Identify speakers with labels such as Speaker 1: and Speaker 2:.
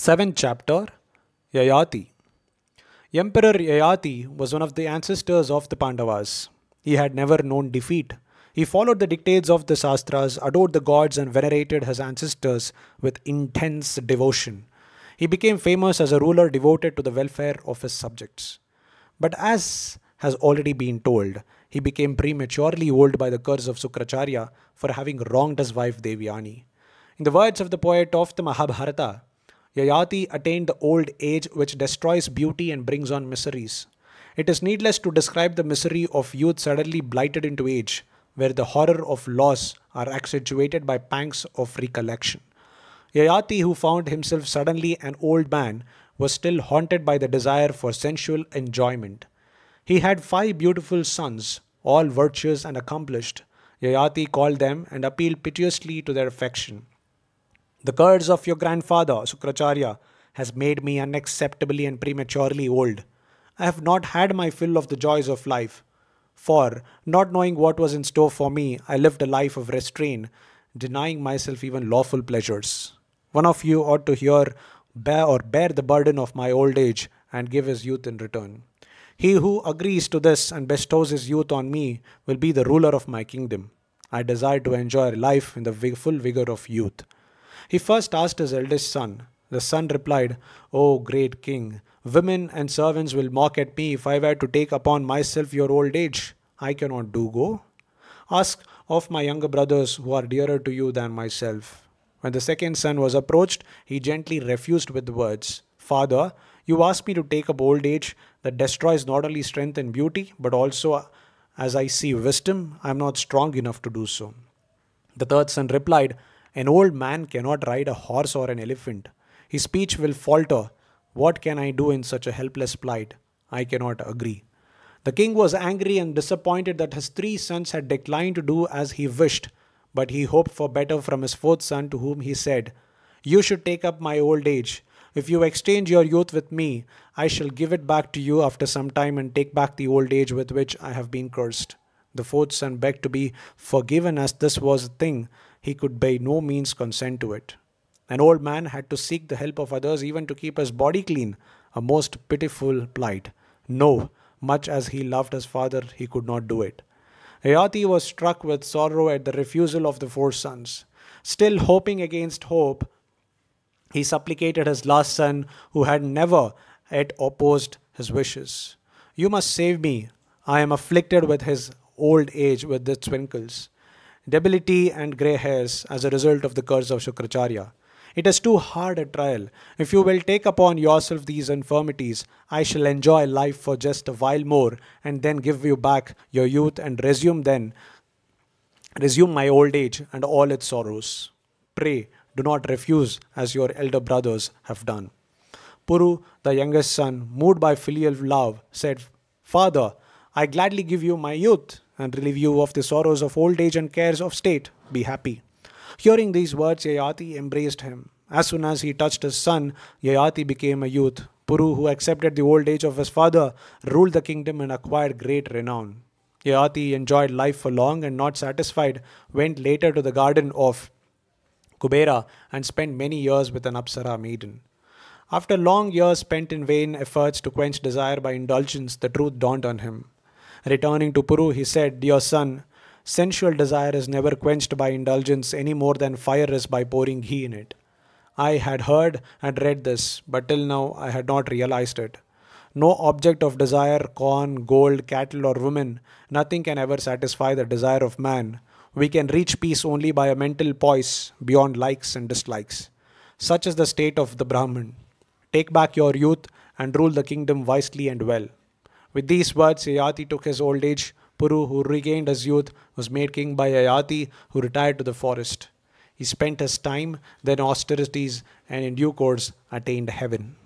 Speaker 1: 7th chapter Yayati. Emperor Yayati was one of the ancestors of the Pandavas. He had never known defeat. He followed the dictates of the Shastras, adored the gods, and venerated his ancestors with intense devotion. He became famous as a ruler devoted to the welfare of his subjects. But as has already been told, he became prematurely old by the curse of Sukracharya for having wronged his wife Devyani. In the words of the poet of the Mahabharata, Yayati attained the old age which destroys beauty and brings on miseries. It is needless to describe the misery of youth suddenly blighted into age, where the horror of loss are accentuated by pangs of recollection. Yayati, who found himself suddenly an old man, was still haunted by the desire for sensual enjoyment. He had five beautiful sons, all virtuous and accomplished. Yayati called them and appealed piteously to their affection. The curse of your grandfather, Sukracharya, has made me unacceptably and prematurely old. I have not had my fill of the joys of life. For, not knowing what was in store for me, I lived a life of restraint, denying myself even lawful pleasures. One of you ought to hear bear or bear the burden of my old age and give his youth in return. He who agrees to this and bestows his youth on me will be the ruler of my kingdom. I desire to enjoy life in the full vigor of youth. He first asked his eldest son. The son replied, O great king, women and servants will mock at me if I were to take upon myself your old age. I cannot do go. Ask of my younger brothers who are dearer to you than myself. When the second son was approached, he gently refused with words, Father, you ask me to take up old age that destroys not only strength and beauty, but also, as I see wisdom, I am not strong enough to do so. The third son replied, an old man cannot ride a horse or an elephant. His speech will falter. What can I do in such a helpless plight? I cannot agree. The king was angry and disappointed that his three sons had declined to do as he wished, but he hoped for better from his fourth son, to whom he said, You should take up my old age. If you exchange your youth with me, I shall give it back to you after some time and take back the old age with which I have been cursed. The fourth son begged to be forgiven as this was a thing he could by no means consent to it. An old man had to seek the help of others even to keep his body clean, a most pitiful plight. No, much as he loved his father, he could not do it. Ayati was struck with sorrow at the refusal of the four sons. Still hoping against hope, he supplicated his last son, who had never yet opposed his wishes. You must save me. I am afflicted with his old age, with its wrinkles debility and grey hairs as a result of the curse of Shukracharya. It is too hard a trial. If you will take upon yourself these infirmities, I shall enjoy life for just a while more and then give you back your youth and resume then, resume my old age and all its sorrows. Pray, do not refuse as your elder brothers have done. Puru, the youngest son, moved by filial love, said, Father, I gladly give you my youth and relieve you of the sorrows of old age and cares of state. Be happy. Hearing these words, Yayati embraced him. As soon as he touched his son, Yayati became a youth. Puru, who accepted the old age of his father, ruled the kingdom and acquired great renown. Yayati enjoyed life for long and, not satisfied, went later to the garden of Kubera and spent many years with an Apsara maiden. After long years spent in vain efforts to quench desire by indulgence, the truth dawned on him. Returning to Puru, he said, Dear son, sensual desire is never quenched by indulgence any more than fire is by pouring ghee in it. I had heard and read this, but till now I had not realized it. No object of desire, corn, gold, cattle, or women, nothing can ever satisfy the desire of man. We can reach peace only by a mental poise beyond likes and dislikes. Such is the state of the Brahman. Take back your youth and rule the kingdom wisely and well. With these words, Yayati took his old age. Puru, who regained his youth, was made king by Yayati, who retired to the forest. He spent his time, then austerities, and in due course attained heaven.